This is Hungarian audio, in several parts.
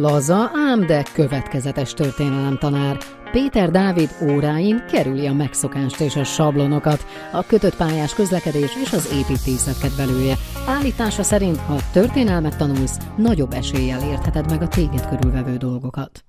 Laza, ám de következetes történelem tanár. Péter Dávid óráin kerüli a megszokást és a sablonokat, a kötött pályás közlekedés és az építészet kedvelője. Állítása szerint, ha történelmet tanulsz, nagyobb eséllyel értheted meg a téged körülvevő dolgokat.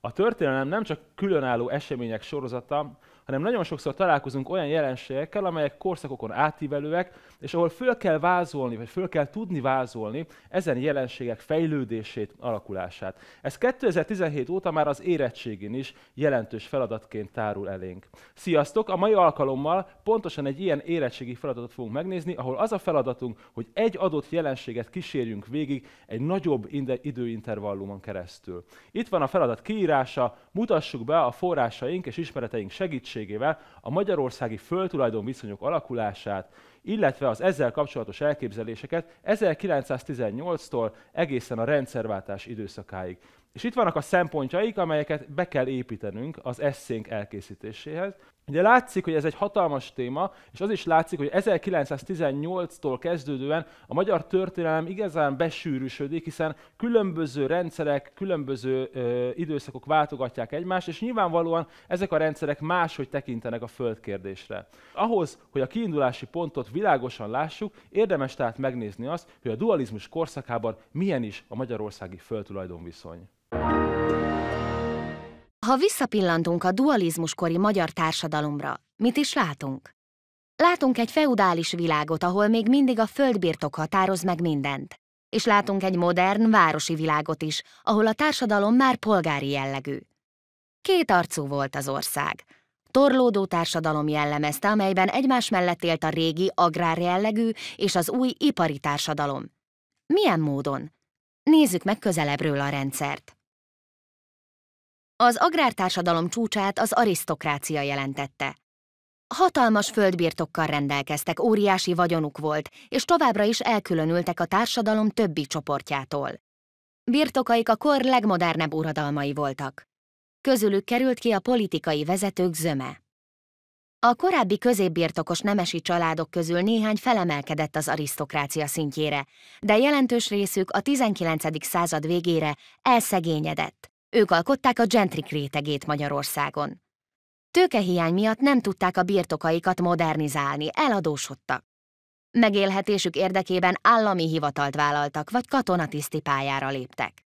A történelem nem csak különálló események sorozata, hanem nagyon sokszor találkozunk olyan jelenségekkel, amelyek korszakokon átívelőek, és ahol föl kell vázolni, vagy föl kell tudni vázolni ezen jelenségek fejlődését, alakulását. Ez 2017 óta már az érettségén is jelentős feladatként tárul elénk. Sziasztok! A mai alkalommal pontosan egy ilyen érettségi feladatot fogunk megnézni, ahol az a feladatunk, hogy egy adott jelenséget kísérjünk végig egy nagyobb időintervallumon keresztül. Itt van a feladat kiírása, mutassuk be a forrásaink és ismereteink segítségével, segítségével a magyarországi földtulajdon viszonyok alakulását, illetve az ezzel kapcsolatos elképzeléseket 1918-tól egészen a rendszerváltás időszakáig. És itt vannak a szempontjaik, amelyeket be kell építenünk az eszénk elkészítéséhez. Ugye látszik, hogy ez egy hatalmas téma, és az is látszik, hogy 1918-tól kezdődően a magyar történelem igazán besűrűsödik, hiszen különböző rendszerek, különböző ö, időszakok váltogatják egymást, és nyilvánvalóan ezek a rendszerek máshogy tekintenek a földkérdésre. Ahhoz, hogy a kiindulási pontot világosan lássuk, érdemes tehát megnézni azt, hogy a dualizmus korszakában milyen is a magyarországi földtulajdonviszony. Ha visszapillantunk a dualizmuskori magyar társadalomra, mit is látunk? Látunk egy feudális világot, ahol még mindig a földbirtok határoz meg mindent. És látunk egy modern, városi világot is, ahol a társadalom már polgári jellegű. Két arcú volt az ország. Torlódó társadalom jellemezte, amelyben egymás mellett élt a régi, agrár jellegű és az új ipari társadalom. Milyen módon? Nézzük meg közelebbről a rendszert. Az agrártársadalom csúcsát az arisztokrácia jelentette. Hatalmas földbirtokkal rendelkeztek, óriási vagyonuk volt, és továbbra is elkülönültek a társadalom többi csoportjától. Birtokaik a kor legmodernebb uradalmai voltak. Közülük került ki a politikai vezetők zöme. A korábbi középbirtokos nemesi családok közül néhány felemelkedett az arisztokrácia szintjére, de jelentős részük a 19. század végére elszegényedett. Ők alkották a gentrik rétegét Magyarországon. Tőkehiány miatt nem tudták a birtokaikat modernizálni, eladósodtak. Megélhetésük érdekében állami hivatalt vállaltak, vagy katonatiszti pályára léptek.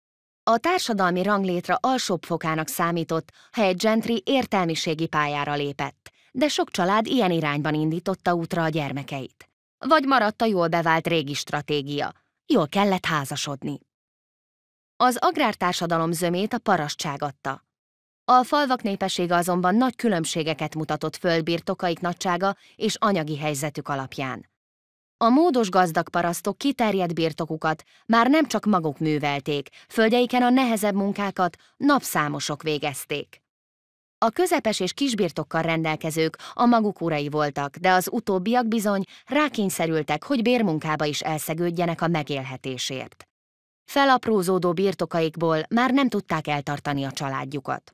A társadalmi ranglétra alsóbb fokának számított, ha egy gentri értelmiségi pályára lépett, de sok család ilyen irányban indította útra a gyermekeit. Vagy maradt a jól bevált régi stratégia, jól kellett házasodni. Az agrártársadalom zömét a parasztság adta. A falvak népessége azonban nagy különbségeket mutatott földbirtokaik nagysága és anyagi helyzetük alapján. A módos gazdag parasztok kiterjedt birtokukat már nem csak maguk művelték, földjeiken a nehezebb munkákat napszámosok végezték. A közepes és kisbirtokkal rendelkezők a maguk urai voltak, de az utóbbiak bizony rákényszerültek, hogy bérmunkába is elszegődjenek a megélhetésért felaprózódó birtokaikból már nem tudták eltartani a családjukat.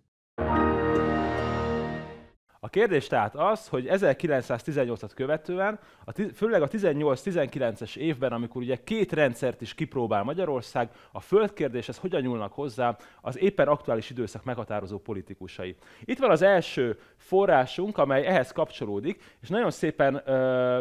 A kérdés tehát az, hogy 1918-at követően, a főleg a 18-19-es évben, amikor ugye két rendszert is kipróbál Magyarország, a földkérdéshez hogyan nyúlnak hozzá az éppen aktuális időszak meghatározó politikusai. Itt van az első forrásunk, amely ehhez kapcsolódik, és nagyon szépen ö,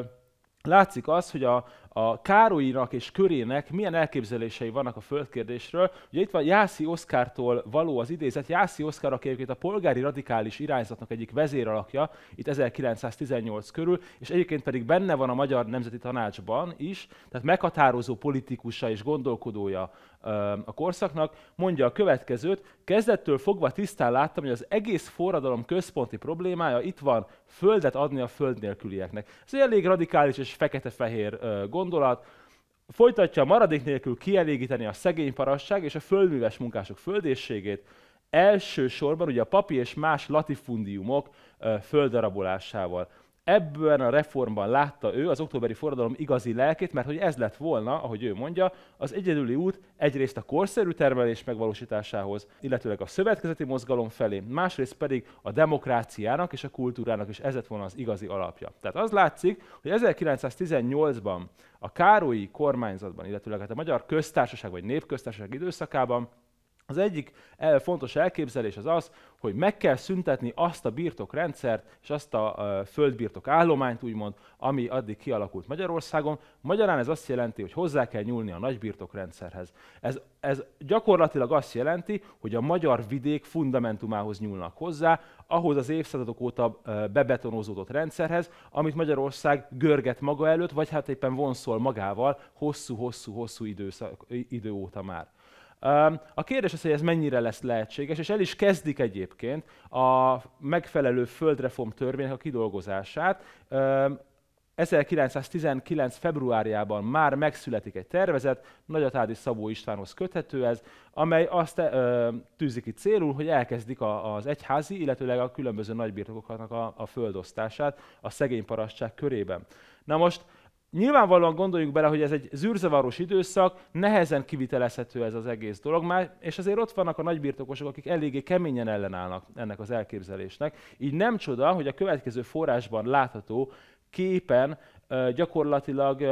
látszik az, hogy a, a Károlyinak és körének milyen elképzelései vannak a földkérdésről. Ugye itt van Jászi Oszkártól való az idézet. Jászi Oszkár, aki egyébként a polgári radikális irányzatnak egyik vezéralakja, itt 1918 körül, és egyébként pedig benne van a Magyar Nemzeti Tanácsban is, tehát meghatározó politikusa és gondolkodója a korszaknak, mondja a következőt, kezdettől fogva tisztán láttam, hogy az egész forradalom központi problémája itt van, földet adni a föld nélkülieknek. Ez egy elég radikális és fekete-fehér gondolat, Folytatja a maradék nélkül kielégíteni a szegény parasság és a földműves munkások földészségét, elsősorban ugye a papi és más latifundiumok földarabolásával ebben a reformban látta ő az októberi forradalom igazi lelkét, mert hogy ez lett volna, ahogy ő mondja, az egyedüli út egyrészt a korszerű termelés megvalósításához, illetőleg a szövetkezeti mozgalom felé, másrészt pedig a demokráciának és a kultúrának is ez lett volna az igazi alapja. Tehát az látszik, hogy 1918-ban a Károlyi kormányzatban, illetőleg hát a Magyar Köztársaság vagy Népköztársaság időszakában az egyik e, fontos elképzelés az az, hogy meg kell szüntetni azt a birtokrendszert és azt a e, földbirtok állományt, úgymond, ami addig kialakult Magyarországon. Magyarán ez azt jelenti, hogy hozzá kell nyúlni a nagybirtokrendszerhez. Ez, ez gyakorlatilag azt jelenti, hogy a magyar vidék fundamentumához nyúlnak hozzá, ahhoz az évszázadok óta e, bebetonozódott rendszerhez, amit Magyarország görget maga előtt, vagy hát éppen vonszol magával hosszú-hosszú-hosszú idő óta már. A kérdés az, hogy ez mennyire lesz lehetséges, és el is kezdik egyébként a megfelelő földreform törvények a kidolgozását. 1919. februárjában már megszületik egy tervezet, Nagyatádi Szabó Istvánhoz köthető ez, amely azt ö, tűzi ki célul, hogy elkezdik a, az egyházi, illetőleg a különböző nagybirtokoknak a, a földosztását a szegény parasztság körében. Na most nyilvánvalóan gondoljuk bele, hogy ez egy zűrzavaros időszak, nehezen kivitelezhető ez az egész dolog, már, és azért ott vannak a nagybirtokosok, akik eléggé keményen ellenállnak ennek az elképzelésnek. Így nem csoda, hogy a következő forrásban látható képen gyakorlatilag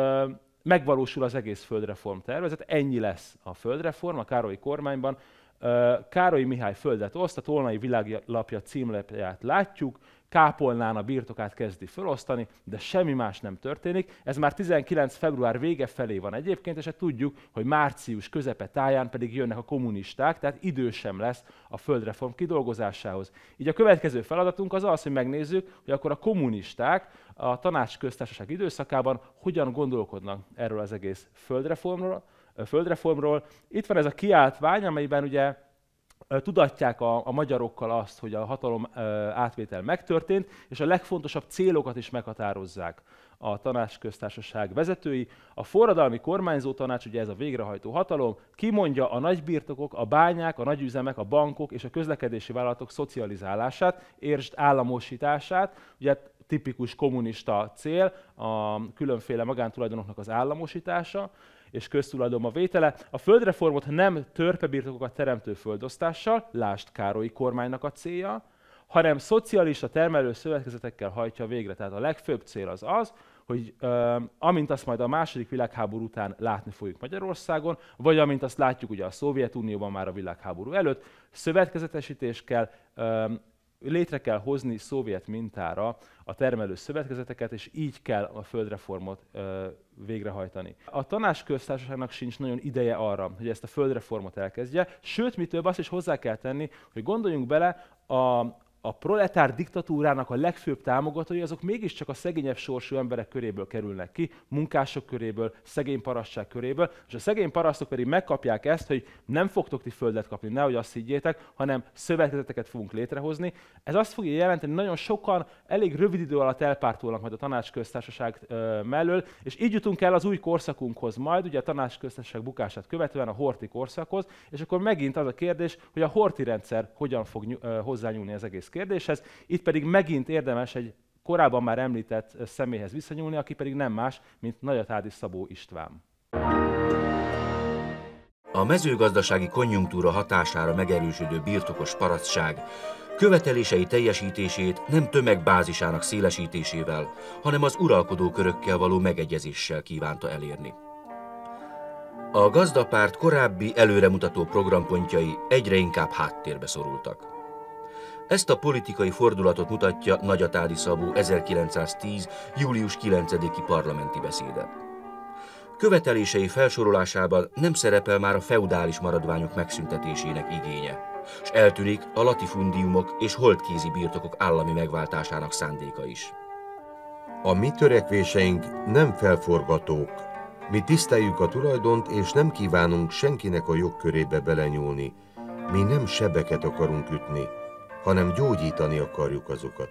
megvalósul az egész földreform tervezet. Ennyi lesz a földreform a Károlyi kormányban, Károly Mihály földet oszt, a Tolnai Világlapja címlapját látjuk, kápolnán a birtokát kezdi felosztani, de semmi más nem történik. Ez már 19. február vége felé van egyébként, és hát tudjuk, hogy március közepe táján pedig jönnek a kommunisták, tehát idő sem lesz a földreform kidolgozásához. Így a következő feladatunk az az, hogy megnézzük, hogy akkor a kommunisták a tanácsköztársaság időszakában hogyan gondolkodnak erről az egész földreformról, földreformról. Itt van ez a kiáltvány, amelyben ugye tudatják a, a magyarokkal azt, hogy a hatalom átvétel megtörtént, és a legfontosabb célokat is meghatározzák a tanácsköztársaság vezetői. A forradalmi kormányzó tanács, ugye ez a végrehajtó hatalom, kimondja a nagybirtokok, a bányák, a nagyüzemek, a bankok és a közlekedési vállalatok szocializálását, értsd államosítását. Ugye hát tipikus kommunista cél, a különféle magántulajdonoknak az államosítása és köztulajdonba vétele. A földreformot nem törpebirtokokat teremtő földosztással, lást Károlyi kormánynak a célja, hanem szocialista termelő szövetkezetekkel hajtja végre. Tehát a legfőbb cél az az, hogy ö, amint azt majd a második világháború után látni fogjuk Magyarországon, vagy amint azt látjuk ugye a Szovjetunióban már a világháború előtt, szövetkezetesítés kell, ö, Létre kell hozni szovjet mintára a termelő szövetkezeteket, és így kell a földreformot ö, végrehajtani. A tanásköztársaságnak sincs nagyon ideje arra, hogy ezt a földreformot elkezdje, sőt, mi több azt is hozzá kell tenni, hogy gondoljunk bele a, a proletár diktatúrának a legfőbb támogatói, azok mégiscsak a szegényebb sorsú emberek köréből kerülnek ki, munkások köréből, szegény parasság köréből, és a szegény parasztok pedig megkapják ezt, hogy nem fogtok ti földet kapni, nehogy azt higgyétek, hanem szövetkezeteket fogunk létrehozni. Ez azt fogja jelenteni, nagyon sokan elég rövid idő alatt elpártolnak majd a tanácsköztársaság mellől, és így jutunk el az új korszakunkhoz majd, ugye a tanácsköztársaság bukását követően a horti korszakhoz, és akkor megint az a kérdés, hogy a horti rendszer hogyan fog hozzányúlni az egész kérdéshez. Itt pedig megint érdemes egy korábban már említett személyhez visszanyúlni, aki pedig nem más, mint Nagyatádi Szabó István. A mezőgazdasági konjunktúra hatására megerősödő birtokos parasztság követelései teljesítését nem tömegbázisának szélesítésével, hanem az uralkodó körökkel való megegyezéssel kívánta elérni. A gazdapárt korábbi előremutató programpontjai egyre inkább háttérbe szorultak. Ezt a politikai fordulatot mutatja Nagyatádi Szabó 1910. július 9-i parlamenti beszéde. Követelései felsorolásában nem szerepel már a feudális maradványok megszüntetésének igénye, és eltűnik a latifundiumok és holdkézi birtokok állami megváltásának szándéka is. A mi törekvéseink nem felforgatók. Mi tiszteljük a tulajdont, és nem kívánunk senkinek a jogkörébe belenyúlni. Mi nem sebeket akarunk ütni hanem gyógyítani akarjuk azokat.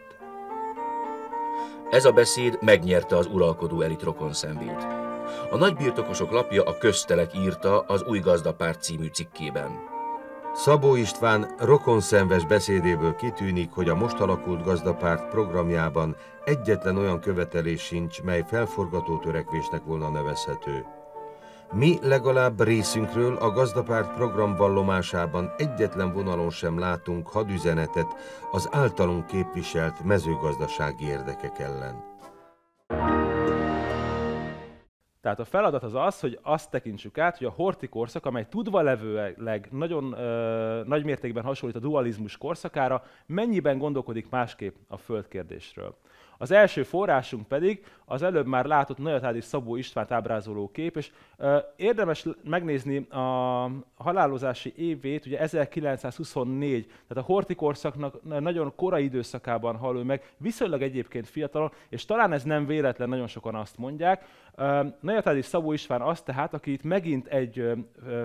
Ez a beszéd megnyerte az uralkodó elit rokon szemvét. A nagybirtokosok lapja a köztelek írta az Új Gazdapárt című cikkében. Szabó István rokonszenves beszédéből kitűnik, hogy a most alakult gazdapárt programjában egyetlen olyan követelés sincs, mely felforgató törekvésnek volna nevezhető. Mi legalább részünkről a gazdapárt vallomásában egyetlen vonalon sem látunk hadüzenetet az általunk képviselt mezőgazdasági érdekek ellen. Tehát a feladat az az, hogy azt tekintsük át, hogy a horti korszak, amely tudva levőleg nagyon ö, nagy mértékben hasonlít a dualizmus korszakára, mennyiben gondolkodik másképp a földkérdésről. Az első forrásunk pedig az előbb már látott Nagyatádi Szabó Istvánt ábrázoló kép, és ö, érdemes megnézni a halálozási évét, ugye 1924, tehát a korszaknak nagyon korai időszakában hal ő meg, viszonylag egyébként fiatalon, és talán ez nem véletlen, nagyon sokan azt mondják. Nagyatádi Szabó István az tehát, aki itt megint egy ö,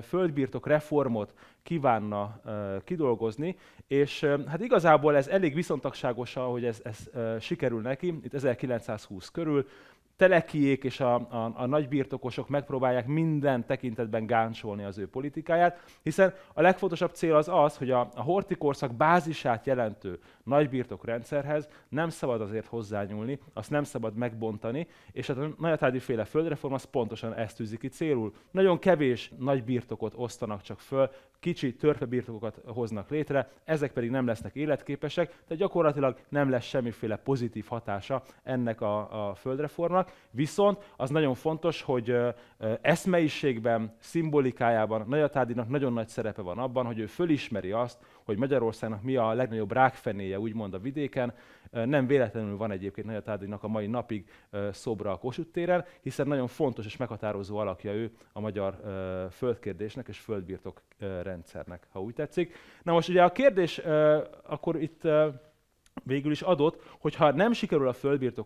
földbirtok reformot kívánna kidolgozni, és hát igazából ez elég viszontagságos hogy ez, ez sikerül neki, itt 1920 körül, telekiék és a, a, a nagybirtokosok megpróbálják minden tekintetben gáncsolni az ő politikáját, hiszen a legfontosabb cél az az, hogy a, a hortikorszak bázisát jelentő nagybirtok rendszerhez nem szabad azért hozzányúlni, azt nem szabad megbontani, és hát a nagyatádi féle földreform az pontosan ezt tűzi ki célul. Nagyon kevés nagybirtokot osztanak csak föl, kicsi törpe birtokokat hoznak létre, ezek pedig nem lesznek életképesek, tehát gyakorlatilag nem lesz semmiféle pozitív hatása ennek a, a földreformnak. Viszont az nagyon fontos, hogy eszmeiségben, szimbolikájában Nagyatádinak nagyon nagy szerepe van abban, hogy ő fölismeri azt, hogy Magyarországnak mi a legnagyobb rákfenéje, úgymond a vidéken. Nem véletlenül van egyébként Nagyatádinak a mai napig szobra a Kossuth téren, hiszen nagyon fontos és meghatározó alakja ő a magyar földkérdésnek és földbirtok rendszernek, ha úgy tetszik. Na most ugye a kérdés akkor itt végül is adott, hogy ha nem sikerül a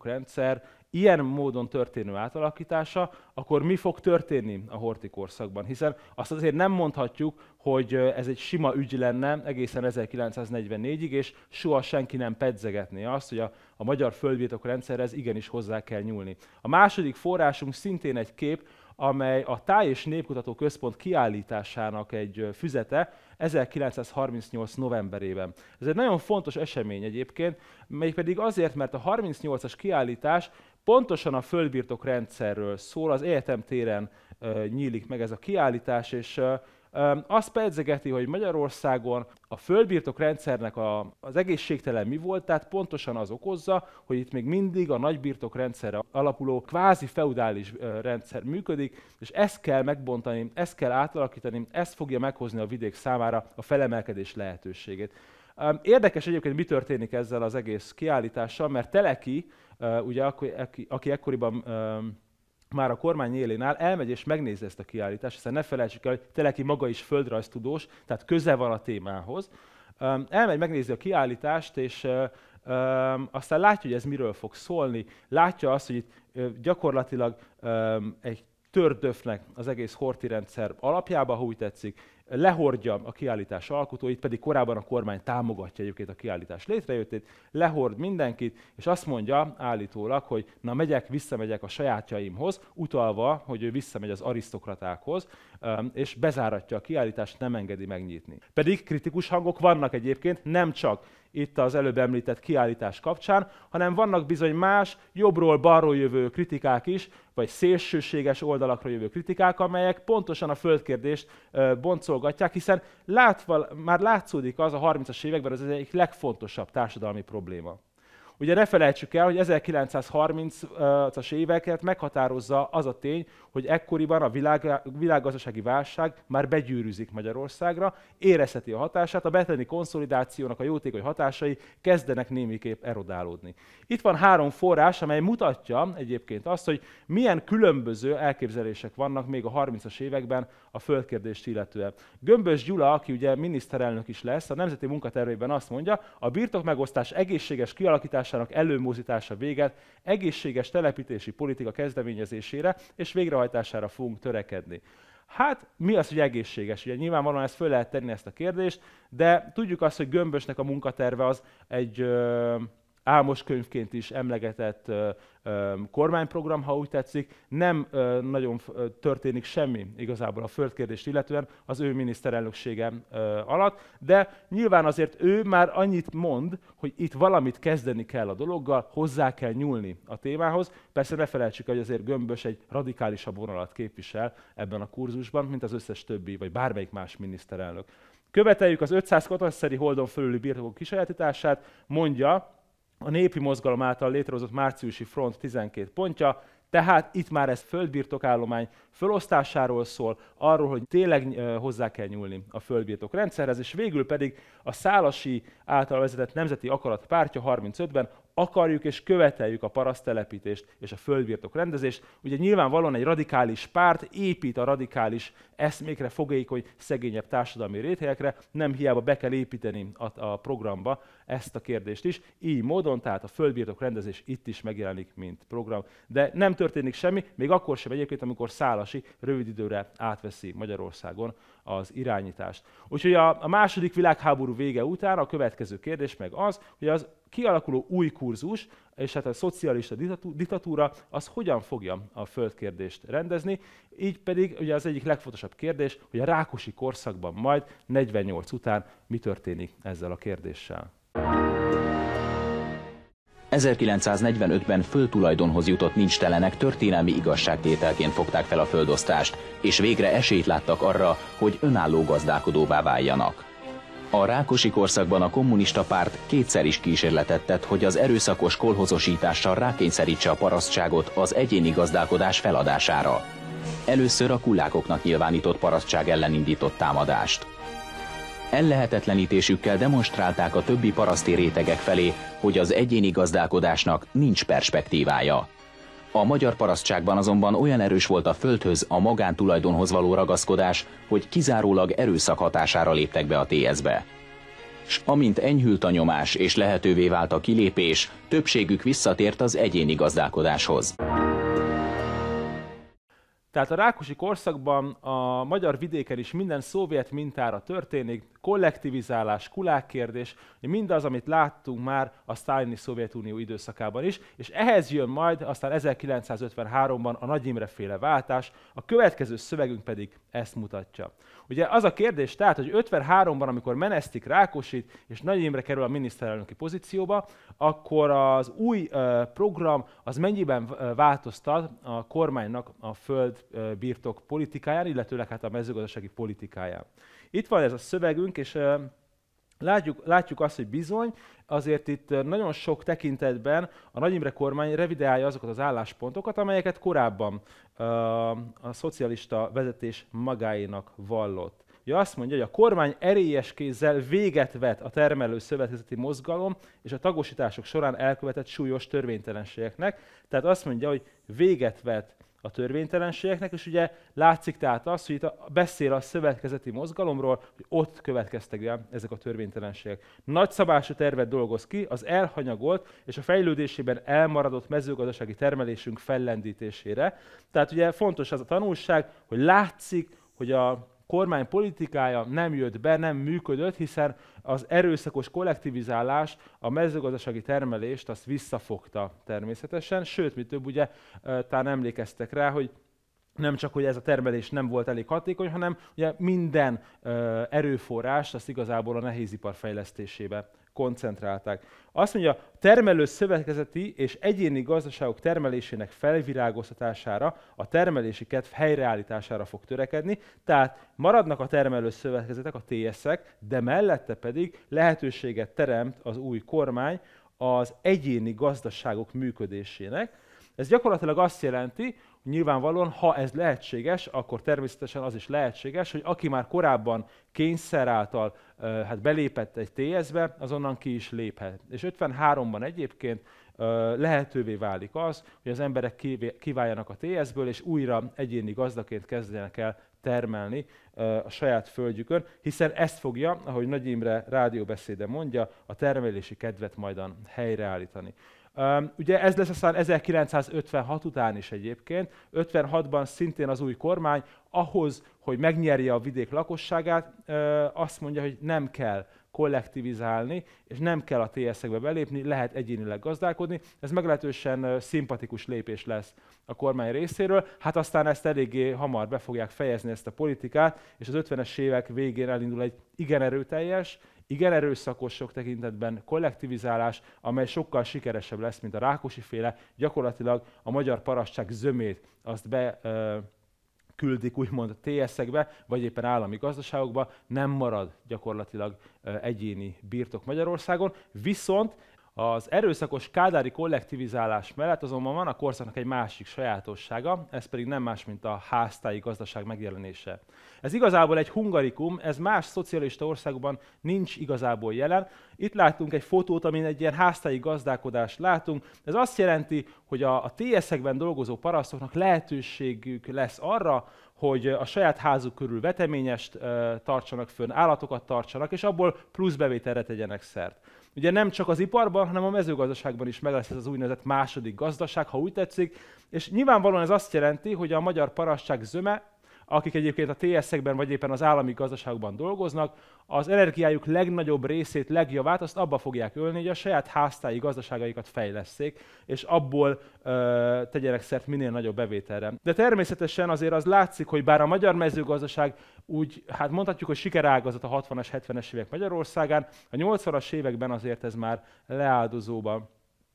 rendszer ilyen módon történő átalakítása, akkor mi fog történni a horthy-korszakban, Hiszen azt azért nem mondhatjuk, hogy ez egy sima ügy lenne egészen 1944-ig, és soha senki nem pedzegetné azt, hogy a, a magyar földbirtok rendszerhez igenis hozzá kell nyúlni. A második forrásunk szintén egy kép, amely a Táj és Népkutató Központ kiállításának egy füzete 1938. novemberében. Ez egy nagyon fontos esemény egyébként, pedig azért, mert a 38-as kiállítás pontosan a földbirtok rendszerről szól, az egyetem téren uh, nyílik meg ez a kiállítás, és uh, azt pedzegeti, hogy Magyarországon a földbirtok rendszernek a, az egészségtelen mi volt, tehát pontosan az okozza, hogy itt még mindig a nagybirtok rendszerre alapuló kvázi feudális rendszer működik, és ezt kell megbontani, ezt kell átalakítani, ezt fogja meghozni a vidék számára a felemelkedés lehetőségét. Érdekes egyébként, mi történik ezzel az egész kiállítással, mert Teleki, ugye, aki, aki ekkoriban már a kormány élén áll, elmegy és megnézi ezt a kiállítást, hiszen ne felejtsük el, hogy Teleki maga is földrajztudós, tehát köze van a témához. Elmegy, megnézi a kiállítást, és aztán látja, hogy ez miről fog szólni, látja azt, hogy itt gyakorlatilag egy tördöfnek az egész horti rendszer alapjába, ha úgy tetszik, lehordja a kiállítás alkotóit, pedig korábban a kormány támogatja egyébként a kiállítás létrejöttét, lehord mindenkit, és azt mondja állítólag, hogy na megyek, visszamegyek a sajátjaimhoz, utalva, hogy ő visszamegy az arisztokratákhoz, és bezáratja a kiállítást, nem engedi megnyitni. Pedig kritikus hangok vannak egyébként, nem csak itt az előbb említett kiállítás kapcsán, hanem vannak bizony más, jobbról-balról jövő kritikák is, vagy szélsőséges oldalakról jövő kritikák, amelyek pontosan a földkérdést boncolgatják, hiszen látva, már látszódik az a 30-as években, az egyik legfontosabb társadalmi probléma. Ugye ne felejtsük el, hogy 1930-as éveket meghatározza az a tény, hogy ekkoriban a világ, világgazdasági válság már begyűrűzik Magyarországra, érezheti a hatását, a betleni konszolidációnak a jótékony hatásai kezdenek némiképp erodálódni. Itt van három forrás, amely mutatja egyébként azt, hogy milyen különböző elképzelések vannak még a 30-as években a földkérdést illetően. Gömbös Gyula, aki ugye miniszterelnök is lesz, a Nemzeti Munkatervében azt mondja, a birtokmegosztás egészséges kialakítása elfogadásának előmozítása véget egészséges telepítési politika kezdeményezésére és végrehajtására fogunk törekedni. Hát mi az, hogy egészséges? Ugye nyilvánvalóan ezt föl lehet tenni ezt a kérdést, de tudjuk azt, hogy gömbösnek a munkaterve az egy ö, álmos könyvként is emlegetett kormányprogram, ha úgy tetszik, nem nagyon történik semmi igazából a földkérdést illetően az ő miniszterelnöksége alatt, de nyilván azért ő már annyit mond, hogy itt valamit kezdeni kell a dologgal, hozzá kell nyúlni a témához. Persze ne felejtsük, hogy azért Gömbös egy radikálisabb vonalat képvisel ebben a kurzusban, mint az összes többi, vagy bármelyik más miniszterelnök. Követeljük az 500 katasszeri holdon fölüli birtokok kisajátítását, mondja a népi mozgalom által létrehozott márciusi front 12 pontja, tehát itt már ez földbirtokállomány fölosztásáról szól, arról, hogy tényleg hozzá kell nyúlni a földbirtok rendszerhez, és végül pedig a Szálasi által vezetett Nemzeti Akarat pártja 35-ben akarjuk és követeljük a parasztelepítést és a földbirtok rendezést. Ugye nyilvánvalóan egy radikális párt épít a radikális eszmékre, fogékony, szegényebb társadalmi rétegekre, nem hiába be kell építeni a, a programba ezt a kérdést is. Így módon, tehát a földbirtok rendezés itt is megjelenik, mint program. De nem történik semmi, még akkor sem egyébként, amikor Szálasi rövid időre átveszi Magyarországon az irányítást. Úgyhogy a, a második világháború vége után a következő kérdés meg az, hogy az kialakuló új kurzus, és hát a szocialista diktatúra, az hogyan fogja a földkérdést rendezni, így pedig ugye az egyik legfontosabb kérdés, hogy a Rákosi korszakban majd 48 után mi történik ezzel a kérdéssel. 1945-ben föltulajdonhoz jutott nincstelenek történelmi igazságtételként fogták fel a földosztást, és végre esélyt láttak arra, hogy önálló gazdálkodóvá váljanak. A Rákosi korszakban a kommunista párt kétszer is kísérletet tett, hogy az erőszakos kolhozosítással rákényszerítse a parasztságot az egyéni gazdálkodás feladására. Először a kullákoknak nyilvánított parasztság ellen indított támadást ellehetetlenítésükkel demonstrálták a többi paraszti rétegek felé, hogy az egyéni gazdálkodásnak nincs perspektívája. A magyar parasztságban azonban olyan erős volt a földhöz, a magántulajdonhoz való ragaszkodás, hogy kizárólag erőszak hatására léptek be a tsz be S amint enyhült a nyomás és lehetővé vált a kilépés, többségük visszatért az egyéni gazdálkodáshoz. Tehát a Rákosi korszakban a magyar vidéken is minden szovjet mintára történik, kollektivizálás, kulákkérdés, mindaz, amit láttunk már a sztálini Szovjetunió időszakában is, és ehhez jön majd aztán 1953-ban a Nagy Imre féle váltás, a következő szövegünk pedig ezt mutatja. Ugye az a kérdés tehát, hogy 53-ban, amikor menesztik Rákosit, és Nagy Imre kerül a miniszterelnöki pozícióba, akkor az új uh, program az mennyiben változtat a kormánynak a földbirtok uh, politikáján, illetőleg hát a mezőgazdasági politikáján. Itt van ez a szövegünk, és Látjuk, látjuk azt, hogy bizony, azért itt nagyon sok tekintetben a Nagy Imre kormány revideálja azokat az álláspontokat, amelyeket korábban a szocialista vezetés magáinak vallott. Ja, azt mondja, hogy a kormány erélyes kézzel véget vet a termelő szövetkezeti mozgalom és a tagosítások során elkövetett súlyos törvénytelenségeknek. Tehát azt mondja, hogy véget vet a törvénytelenségeknek, és ugye látszik tehát az, hogy itt a, beszél a szövetkezeti mozgalomról, hogy ott következtek el ezek a törvénytelenségek. szabású tervet dolgoz ki az elhanyagolt és a fejlődésében elmaradott mezőgazdasági termelésünk fellendítésére. Tehát ugye fontos az a tanulság, hogy látszik, hogy a kormány politikája nem jött be, nem működött, hiszen az erőszakos kollektivizálás a mezőgazdasági termelést azt visszafogta természetesen, sőt, mi több ugye talán emlékeztek rá, hogy nem csak, hogy ez a termelés nem volt elég hatékony, hanem ugye minden erőforrás azt igazából a nehézipar fejlesztésébe koncentrálták. Azt mondja, termelő szövetkezeti és egyéni gazdaságok termelésének felvirágoztatására, a termelési kedv helyreállítására fog törekedni, tehát maradnak a termelő szövetkezetek, a tsz ek de mellette pedig lehetőséget teremt az új kormány az egyéni gazdaságok működésének, ez gyakorlatilag azt jelenti, hogy nyilvánvalóan, ha ez lehetséges, akkor természetesen az is lehetséges, hogy aki már korábban kényszer által hát belépett egy TS-be, azonnan ki is léphet. És 53-ban egyébként lehetővé válik az, hogy az emberek kiváljanak a TS-ből, és újra egyéni gazdaként kezdjenek el termelni a saját földjükön, hiszen ezt fogja, ahogy Nagy Imre rádióbeszéde mondja, a termelési kedvet majdan helyreállítani. Ugye ez lesz aztán 1956 után is egyébként. 56-ban szintén az új kormány ahhoz, hogy megnyerje a vidék lakosságát, azt mondja, hogy nem kell kollektivizálni, és nem kell a TSZ-ekbe belépni, lehet egyénileg gazdálkodni. Ez meglehetősen szimpatikus lépés lesz a kormány részéről. Hát aztán ezt eléggé hamar be fogják fejezni ezt a politikát, és az 50-es évek végén elindul egy igen erőteljes, igen erőszakos sok tekintetben kollektivizálás, amely sokkal sikeresebb lesz, mint a Rákosi féle, gyakorlatilag a magyar parasság zömét azt be, ö, küldik úgymond a TS-ekbe, vagy éppen állami gazdaságokba, nem marad gyakorlatilag egyéni birtok Magyarországon, viszont az erőszakos kádári kollektivizálás mellett azonban van a korszaknak egy másik sajátossága, ez pedig nem más, mint a háztáji gazdaság megjelenése. Ez igazából egy hungarikum, ez más szocialista országban nincs igazából jelen. Itt látunk egy fotót, amin egy ilyen háztáji gazdálkodást látunk. Ez azt jelenti, hogy a, a TS-ekben dolgozó parasztoknak lehetőségük lesz arra, hogy a saját házuk körül veteményest tartsanak fönn, állatokat tartsanak, és abból plusz bevételre tegyenek szert. Ugye nem csak az iparban, hanem a mezőgazdaságban is meg lesz ez az úgynevezett második gazdaság, ha úgy tetszik, és nyilvánvalóan ez azt jelenti, hogy a magyar parasztság zöme akik egyébként a tsz ekben vagy éppen az állami gazdaságban dolgoznak, az energiájuk legnagyobb részét, legjavát azt abba fogják ölni, hogy a saját háztáji gazdaságaikat fejleszték, és abból ö, tegyenek szert minél nagyobb bevételre. De természetesen azért az látszik, hogy bár a magyar mezőgazdaság úgy, hát mondhatjuk, hogy sikerágazat a 60-as, 70-es évek Magyarországán, a 80-as években azért ez már leáldozóban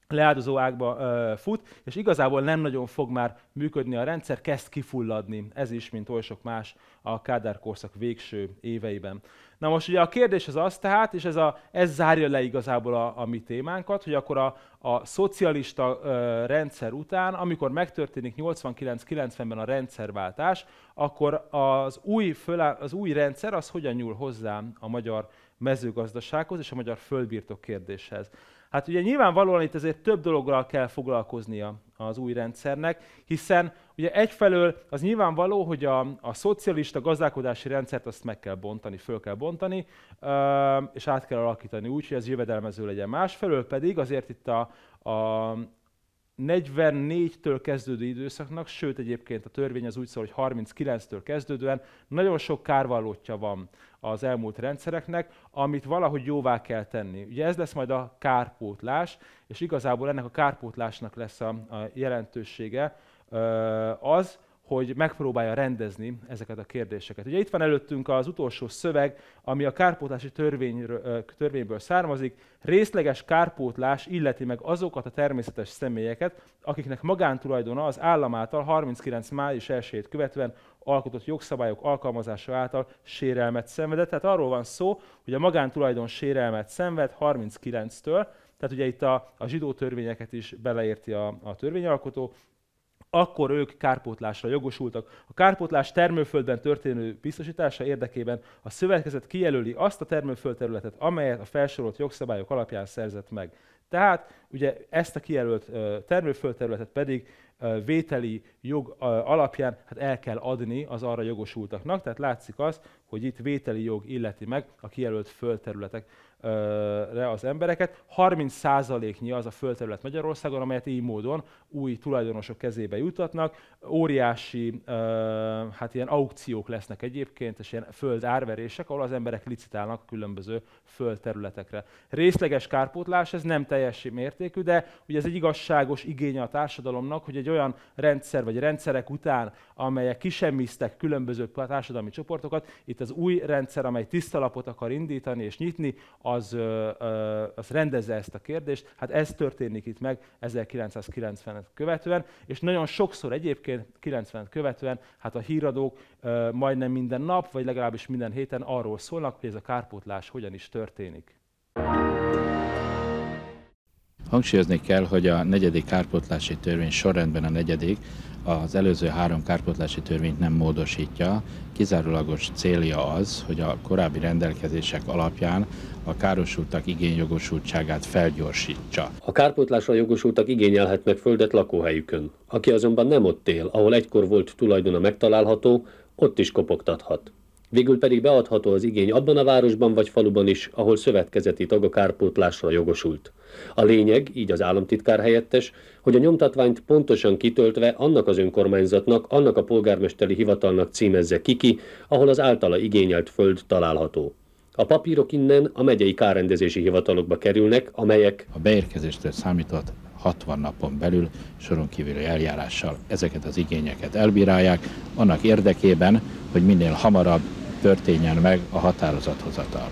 leáldozó ágba ö, fut, és igazából nem nagyon fog már működni a rendszer, kezd kifulladni. Ez is, mint oly sok más a Kádár korszak végső éveiben. Na most ugye a kérdés az az tehát, és ez, a, ez zárja le igazából a, a mi témánkat, hogy akkor a, a szocialista ö, rendszer után, amikor megtörténik 89-90-ben a rendszerváltás, akkor az új, fölá, az új rendszer az hogyan nyúl hozzá a magyar mezőgazdasághoz és a magyar földbirtok kérdéshez. Hát ugye nyilvánvalóan itt azért több dologgal kell foglalkoznia az új rendszernek, hiszen ugye egyfelől az nyilvánvaló, hogy a, a szocialista gazdálkodási rendszert azt meg kell bontani, föl kell bontani, és át kell alakítani úgy, hogy ez jövedelmező legyen. Másfelől pedig azért itt a, a, 44-től kezdődő időszaknak, sőt egyébként a törvény az úgy szól, hogy 39-től kezdődően nagyon sok kárvallótja van az elmúlt rendszereknek, amit valahogy jóvá kell tenni. Ugye ez lesz majd a kárpótlás, és igazából ennek a kárpótlásnak lesz a, a jelentősége az, hogy megpróbálja rendezni ezeket a kérdéseket. Ugye itt van előttünk az utolsó szöveg, ami a kárpótlási törvényből származik. Részleges kárpótlás illeti meg azokat a természetes személyeket, akiknek magántulajdona az állam által 39. május 1 követően alkotott jogszabályok alkalmazása által sérelmet szenvedett. Tehát arról van szó, hogy a magántulajdon sérelmet szenved 39-től, tehát ugye itt a, a zsidó törvényeket is beleérti a, a törvényalkotó, akkor ők kárpótlásra jogosultak. A kárpótlás termőföldben történő biztosítása érdekében a szövetkezet kijelöli azt a termőföldterületet, amelyet a felsorolt jogszabályok alapján szerzett meg. Tehát ugye ezt a kijelölt termőföldterületet pedig vételi jog alapján hát el kell adni az arra jogosultaknak. Tehát látszik az, hogy itt vételi jog illeti meg a kijelölt földterületekre az embereket. 30%-nyi az a földterület Magyarországon, amelyet így módon új tulajdonosok kezébe jutatnak. Óriási hát ilyen aukciók lesznek egyébként, és ilyen földárverések ahol az emberek licitálnak különböző földterületekre. Részleges kárpótlás, ez nem teljes mértékű, de ugye ez egy igazságos igénye a társadalomnak, hogy egy olyan rendszer vagy rendszerek után, amelyek kisemmisztek különböző társadalmi csoportokat, itt az új rendszer, amely tiszta lapot akar indítani és nyitni, az, ö, ö, az rendezze ezt a kérdést. Hát ez történik itt meg 1990-et követően, és nagyon sokszor egyébként 90-et követően hát a híradók ö, majdnem minden nap, vagy legalábbis minden héten arról szólnak, hogy ez a kárpótlás hogyan is történik. Hangsúlyozni kell, hogy a negyedik kárpótlási törvény sorrendben a negyedik az előző három kárpótlási törvényt nem módosítja, kizárólagos célja az, hogy a korábbi rendelkezések alapján a károsultak igényjogosultságát felgyorsítsa. A kárpótlásra jogosultak igényelhetnek földet lakóhelyükön. Aki azonban nem ott él, ahol egykor volt tulajdona megtalálható, ott is kopogtathat végül pedig beadható az igény abban a városban vagy faluban is, ahol szövetkezeti tag a kárpótlásra jogosult. A lényeg, így az államtitkár helyettes, hogy a nyomtatványt pontosan kitöltve annak az önkormányzatnak, annak a polgármesteri hivatalnak címezze kiki, ahol az általa igényelt föld található. A papírok innen a megyei kárrendezési hivatalokba kerülnek, amelyek a beérkezéstől számított 60 napon belül soron kívüli eljárással ezeket az igényeket elbírálják, annak érdekében, hogy minél hamarabb történjen meg a határozathozatal.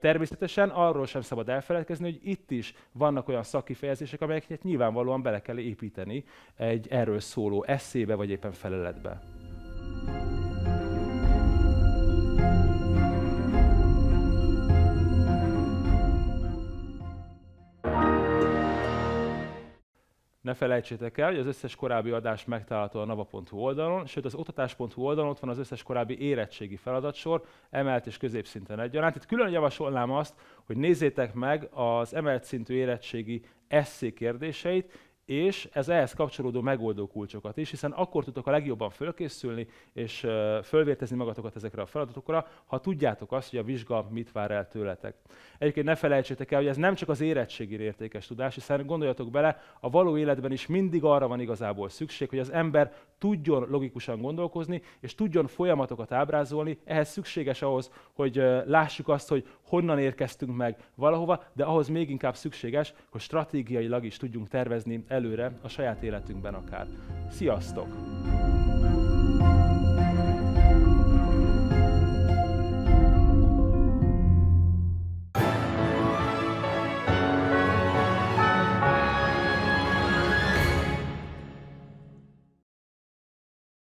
Természetesen arról sem szabad elfeledkezni, hogy itt is vannak olyan szakifejezések, amelyeket nyilvánvalóan bele kell építeni egy erről szóló eszébe vagy éppen feleletbe. Ne felejtsétek el, hogy az összes korábbi adás megtalálható a nava.hu oldalon, sőt az oktatás.hu oldalon ott van az összes korábbi érettségi feladatsor, emelt és középszinten egyaránt. Itt külön javasolnám azt, hogy nézzétek meg az emelt szintű érettségi eszé kérdéseit, és ez ehhez kapcsolódó megoldó kulcsokat is, hiszen akkor tudtok a legjobban fölkészülni és fölvértezni magatokat ezekre a feladatokra, ha tudjátok azt, hogy a vizsga mit vár el tőletek. Egyébként ne felejtsétek el, hogy ez nem csak az érettségére értékes tudás, hiszen gondoljatok bele, a való életben is mindig arra van igazából szükség, hogy az ember tudjon logikusan gondolkozni, és tudjon folyamatokat ábrázolni, ehhez szükséges ahhoz, hogy lássuk azt, hogy honnan érkeztünk meg valahova, de ahhoz még inkább szükséges, hogy stratégiailag is tudjunk tervezni előre a saját életünkben akár. Sziasztok!